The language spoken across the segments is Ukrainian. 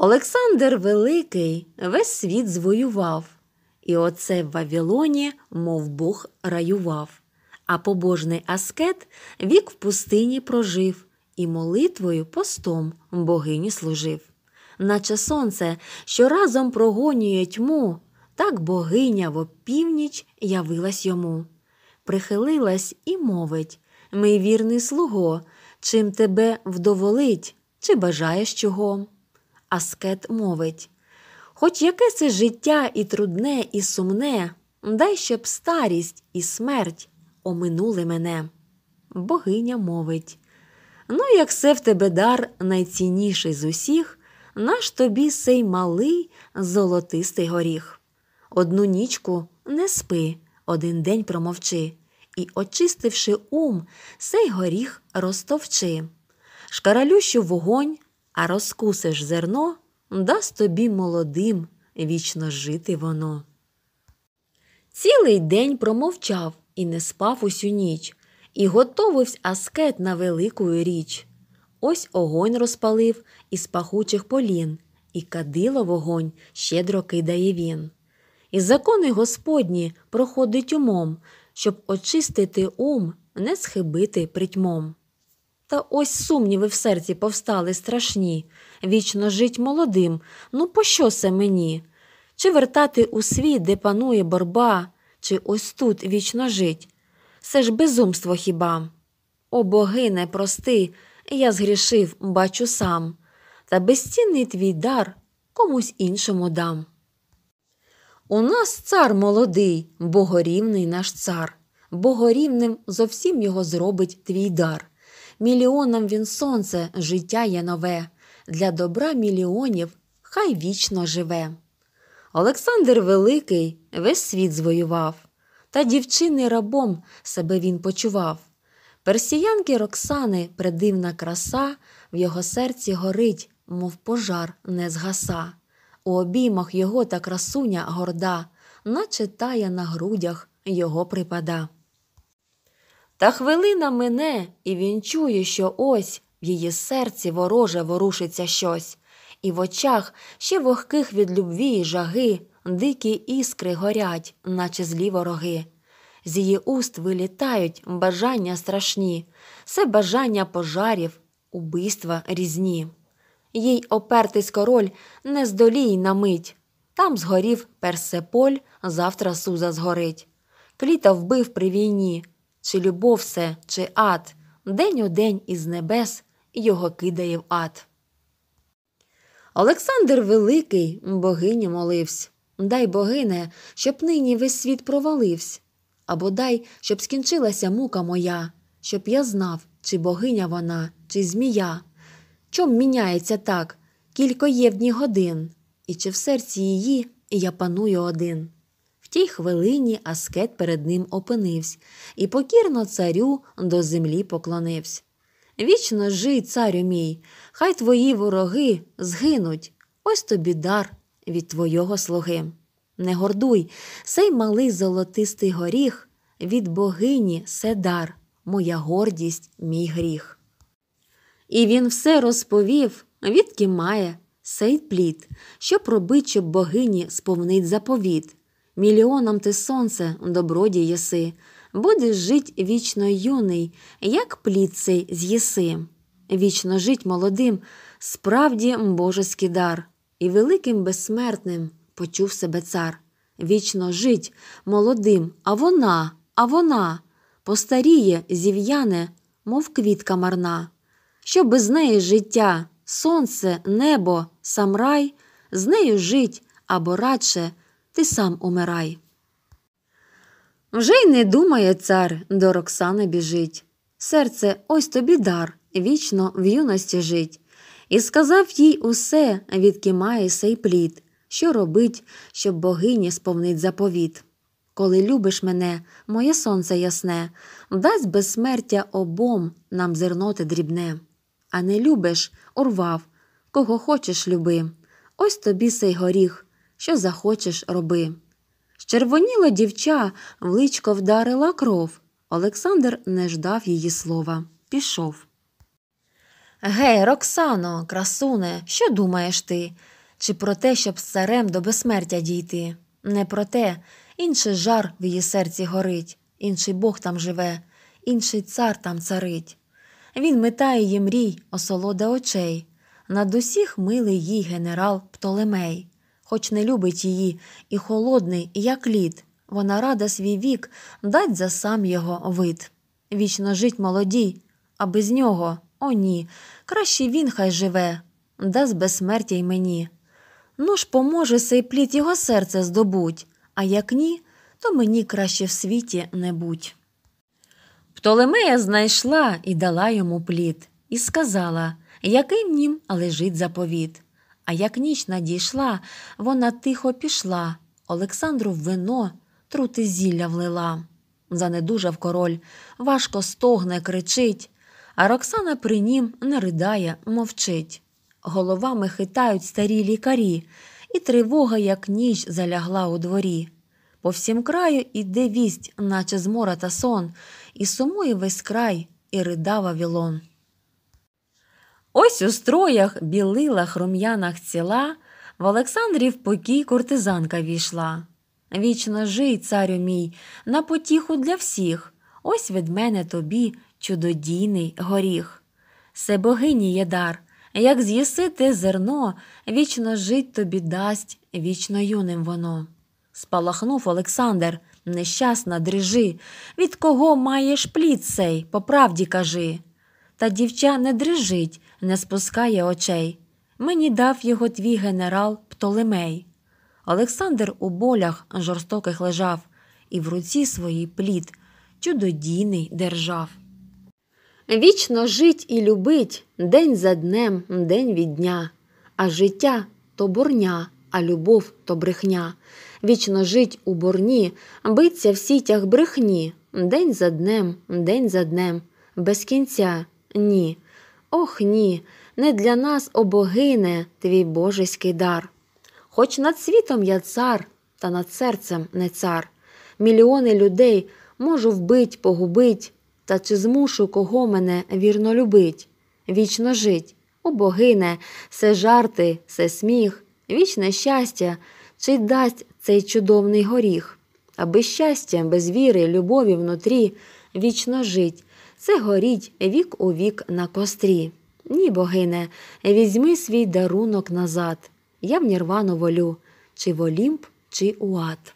Олександр Великий весь світ звоював, і оце в Вавілоні, мов Бог, раював. А побожний аскет вік в пустині прожив і молитвою постом богині служив. Наче сонце, що разом прогонює тьму, так богиня в опівніч явилась йому. Прихилилась і мовить Мій вірний слуго, чим тебе вдоволить, чи бажаєш чого? Аскет мовить Хоч яке це життя і трудне, і сумне, дай ще б старість і смерть оминули мене. Богиня мовить Ну, як се в тебе дар найцінніший з усіх, наш тобі сей малий золотистий горіх. Одну нічку не спи, один день промовчи, і, очистивши ум, сей горіх розтовчи, шкаралющу вогонь а розкусиш зерно, дасть тобі молодим вічно жити воно. Цілий день промовчав і не спав усю ніч, і готовився аскет на велику річ. Ось огонь розпалив із пахучих полін, і кадило вогонь щедро кидає він. І закони Господні проходить умом, щоб очистити ум, не схибити притьмом. Та ось сумніви в серці повстали страшні. Вічно жить молодим. Ну, пощо це мені? Чи вертати у світ, де панує борба, чи ось тут вічно жить? Це ж безумство хіба? О боги не прости, я згрішив, бачу сам, та безцінний твій дар комусь іншому дам. У нас цар молодий, богорівний наш цар, богорівним зовсім його зробить твій дар мільйонам він сонце, життя є нове, для добра мільйонів хай вічно живе. Олександр Великий весь світ звоював, та дівчини рабом себе він почував. Персіянки Роксани, придивна краса, в його серці горить, мов пожар не згаса. У обіймах його та красуня горда, наче тая на грудях його припада. Та хвилина мине, і він чує, що ось в її серці вороже ворушиться щось, і в очах ще вогких від любві і жаги, дикі іскри горять, наче злі вороги. З її уст вилітають бажання страшні, все бажання пожарів, убийства різні. Їй опертись король не здолій на мить. Там згорів Персеполь, завтра Суза згорить. Кліта вбив при війні чи любов все, чи ад, день у день із небес його кидає в ад. Олександр Великий богині моливсь. Дай богине, щоб нині весь світ проваливсь, або дай, щоб скінчилася мука моя, щоб я знав, чи богиня вона, чи змія. Чом міняється так, кілько є в дні годин, і чи в серці її я паную один. В тій хвилині аскет перед ним опинився і покірно царю до землі поклонився. Вічно жий, царю мій, хай твої вороги згинуть. Ось тобі дар від твого слуги. Не гордуй, сей малий золотистий горіх від богині се дар, моя гордість, мій гріх. І він все розповів, відки має сей плід, що пробить, щоб богині сповнить заповіт мільйонам ти сонце, добродій єси, будеш жить вічно юний, як плід цей з'їси. Вічно жить молодим, справді божеський дар, і великим безсмертним почув себе цар. Вічно жить молодим, а вона, а вона постаріє, зів'яне, мов квітка марна. Що без неї життя, сонце, небо, сам рай, з нею жить або радше ти сам умирай. Вже й не думає цар, до Роксани біжить. Серце, ось тобі дар, вічно в юності жить, і сказав їй усе, відки має сей плід, що робить, щоб богині сповнить заповіт. Коли любиш мене, моє сонце ясне, дасть безсмертя обом нам зерноти дрібне. А не любиш, урвав, кого хочеш люби. Ось тобі сей горіх, що захочеш роби. Щервоніла дівча в личко вдарила кров. Олександр не ждав її слова. Пішов. Гей, Роксано, красуне, що думаєш ти? Чи про те, щоб з царем до безсмертя дійти? Не про те, інший жар в її серці горить, інший Бог там живе, інший цар там царить. Він метає її мрій, осолода очей. Над усіх милий їй генерал Птолемей хоч не любить її, і холодний, як лід. Вона рада свій вік дать за сам його вид. Вічно жить молодій, а без нього о ні. Краще він хай живе, дасть безсмертя й мені. Ну ж поможе сей плід його серце здобуть, а як ні, то мені краще в світі не будь. Птолемея знайшла і дала йому плід, і сказала, яким нім лежить заповіт. А як ніч надійшла, вона тихо пішла. Олександру в вино трути зілля влила. Занедужав король, важко стогне, кричить. А Роксана при нім не ридає, мовчить. Головами хитають старі лікарі, і тривога, як ніч, залягла у дворі. По всім краю іде вість, наче змора та сон, і сумує весь край, і рида Вавілон. Ось у строях, білилах, рум'янах ціла, в Олександрів покій кортизанка війшла. Вічно жий, царю мій, на потіху для всіх, ось від мене тобі чудодійний горіх. Се богині є дар, як з'їси те зерно, вічно жить тобі дасть, вічно юним воно. Спалахнув Олександр, нещасна дрижи. Від кого маєш плід сей, по правді кажи. Та дівча не дрижить, не спускає очей. Мені дав його твій генерал Птолемей. Олександр у болях жорстоких лежав і в руці своїй плід чудодійний держав. Вічно жить і любить день за днем, день від дня, а життя то бурня, а любов то брехня. Вічно жить у борні, биться в сітях брехні, день за днем, день за днем, без кінця ні. Ох ні, не для нас, о богине, твій божеський дар. Хоч над світом я цар, та над серцем не цар. Мільйони людей можу вбить, погубить, та чи змушу кого мене вірно любить, вічно жить, о богине, все жарти, все сміх, вічне щастя, чи дасть цей чудовний горіх, аби щастя без віри, любові внутрі, вічно жить, це горіть вік у вік на кострі. Ні, богине, візьми свій дарунок назад. Я в Нірвану волю, чи в Олімп, чи у ад.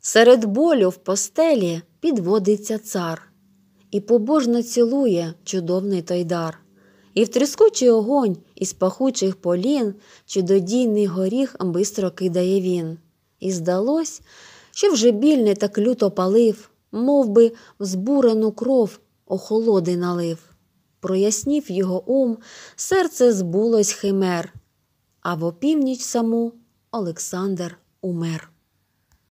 Серед болю в постелі підводиться цар і побожно цілує чудовний той дар. І в тріскучий огонь із пахучих полін чудодійний горіх бистро кидає він. І здалось, що вже більний так люто палив, мов би взбурену кров охолоди налив. Прояснів його ум, серце збулось химер, а в опівніч саму Олександр умер.